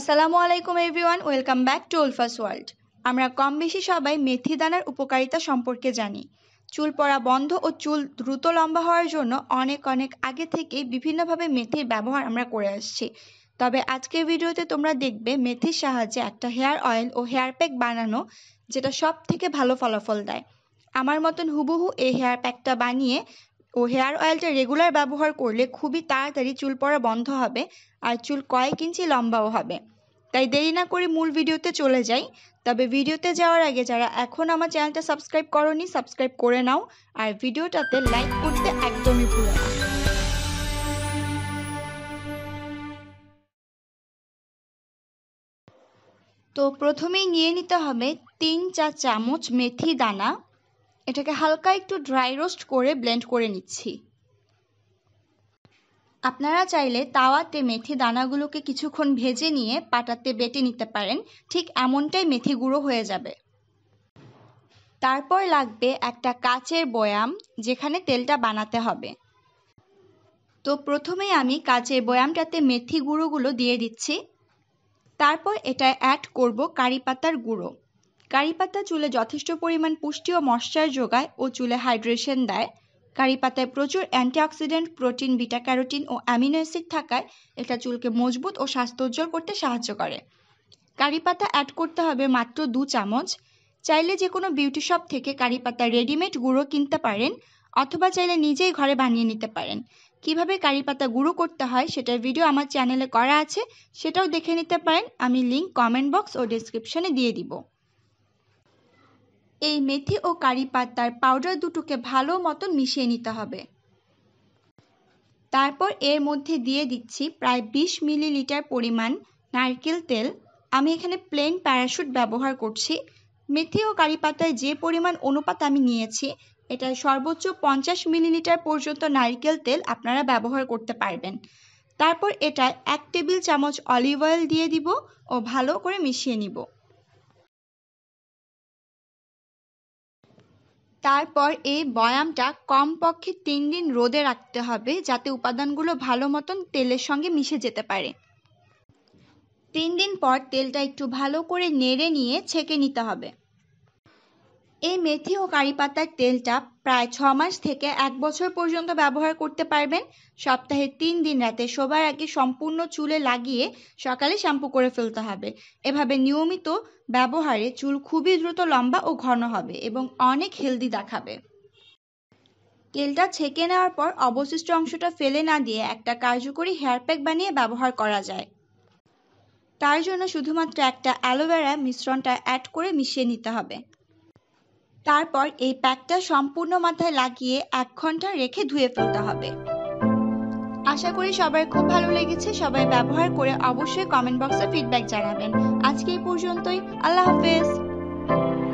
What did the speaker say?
আসসালামু আলাইকুম everyone welcome back to ওলফাস ওয়ার্ল্ড আমরা কম বেশি সবাই মেথি দানার উপকারিতা সম্পর্কে জানি চুল পড়া বন্ধ ও চুল দ্রুত লম্বা হওয়ার জন্য অনেক অনেক আগে থেকেই বিভিন্নভাবে মেথির ব্যবহার আমরা করে আসছি তবে আজকের ভিডিওতে তোমরা দেখবে মেথির সাহায্যে একটা হেয়ার অয়েল ও হেয়ার প্যাক বানানো যেটা সব থেকে ভালো ফলাফল দেয় আমার মতন হুবহু এই হেয়ার প্যাকটা বানিয়ে ও হেয়ার অয়েলটা রেগুলার ব্যবহার করলে খুবই তাড়াতাড়ি চুল পড়া বন্ধ হবে আর চুল কয়েক ইঞ্চি লম্বাও হবে তাই দেরি না করে মূল ভিডিওতে চলে যাই তবে ভিডিওতে যাওয়ার আগে যারা এখন আমার চ্যানেলটা সাবস্ক্রাইব করনি সাবস্ক্রাইব করে নাও আর ভিডিওটাতে লাইক করতে একদমই ভুলো না তো প্রথমেই নিয়ে নিতে হবে তিন চা চামচ মেথি দানা এটাকে হালকা একটু ড্রাই রোস্ট করে ব্লেন্ড করে নিচ্ছি আপনারা চাইলে তাওয়াতে মেথি দানাগুলোকে কিছুক্ষণ ভেজে নিয়ে পাটাতে বেটে নিতে পারেন ঠিক এমনটাই মেথি গুঁড়ো হয়ে যাবে তারপর লাগবে একটা কাচের বয়াম যেখানে তেলটা বানাতে হবে তো প্রথমে আমি কাচের বয়ামটাতে মেথি গুঁড়োগুলো দিয়ে দিচ্ছি তারপর এটা অ্যাড করব কারি পাতার গুঁড়ো কারি পাতা চুলে যথেষ্ট পরিমাণ পুষ্টি ও মশ্চার যোগায় ও চুলে হাইড্রেশন দেয় কারি পাতায় প্রচুর অ্যান্টিঅক্সিডেন্ট প্রোটিন বিটা ক্যারোটিন ও অ্যামিনো অ্যাসিড থাকায় এটা চুলকে মজবুত ও স্বাস্থ্যোজ্জ্বল করতে সাহায্য করে কারি পাতা অ্যাড করতে হবে মাত্র দু চামচ চাইলে যে কোনো বিউটি শপ থেকে কারি পাতা রেডিমেড গুঁড়ো কিনতে পারেন অথবা চাইলে নিজেই ঘরে বানিয়ে নিতে পারেন কিভাবে কারি পাতা গুঁড়ো করতে হয় সেটার ভিডিও আমার চ্যানেলে করা আছে সেটাও দেখে নিতে পারেন আমি লিঙ্ক কমেন্ট বক্স ও ডিসক্রিপশনে দিয়ে দিব এই মেথি ও কারি পাতার পাউডার দুটোকে ভালো মতন মিশিয়ে নিতে হবে তারপর এর মধ্যে দিয়ে দিচ্ছি প্রায় ২০ মিলিলিটার পরিমাণ নারকেল তেল আমি এখানে প্লেন প্যারাশুট ব্যবহার করছি মেথি ও কারি পাতায় যে পরিমাণ অনুপাত আমি নিয়েছি এটা সর্বোচ্চ পঞ্চাশ মিলিলিটার পর্যন্ত নারকেল তেল আপনারা ব্যবহার করতে পারবেন তারপর এটা এক টেবিল চামচ অলিভ অয়েল দিয়ে দিব ও ভালো করে মিশিয়ে নিব তারপর এই বয়ামটা কমপক্ষে তিন দিন রোদে রাখতে হবে যাতে উপাদানগুলো ভালো মতন তেলের সঙ্গে মিশে যেতে পারে তিন দিন পর তেলটা একটু ভালো করে নেড়ে নিয়ে ছেঁকে নিতে হবে এই মেথি ও কারিপাতার তেলটা প্রায় ছ মাস থেকে এক বছর পর্যন্ত ব্যবহার করতে পারবেন সপ্তাহে তিন দিন রাতে শোবার আগে সম্পূর্ণ চুলে লাগিয়ে সকালে শ্যাম্পু করে ফেলতে হবে এভাবে নিয়মিত ব্যবহারে চুল খুবই দ্রুত লম্বা ও ঘন হবে এবং অনেক হেলদি দেখাবে তেলটা ছেঁকে নেওয়ার পর অবশিষ্ট অংশটা ফেলে না দিয়ে একটা কার্যকরী হেয়ার প্যাক বানিয়ে ব্যবহার করা যায় তার জন্য শুধুমাত্র একটা অ্যালোভেরা মিশ্রণটা অ্যাড করে মিশিয়ে নিতে হবে তারপর এই প্যাকটা সম্পূর্ণ মাথায় লাগিয়ে এক ঘন্টা রেখে ধুয়ে ফেলতে হবে আশা করি সবার খুব ভালো লেগেছে সবাই ব্যবহার করে অবশ্যই কমেন্ট বক্সে ফিডব্যাক জানাবেন আজকে এই পর্যন্তই আল্লাহ হাফেজ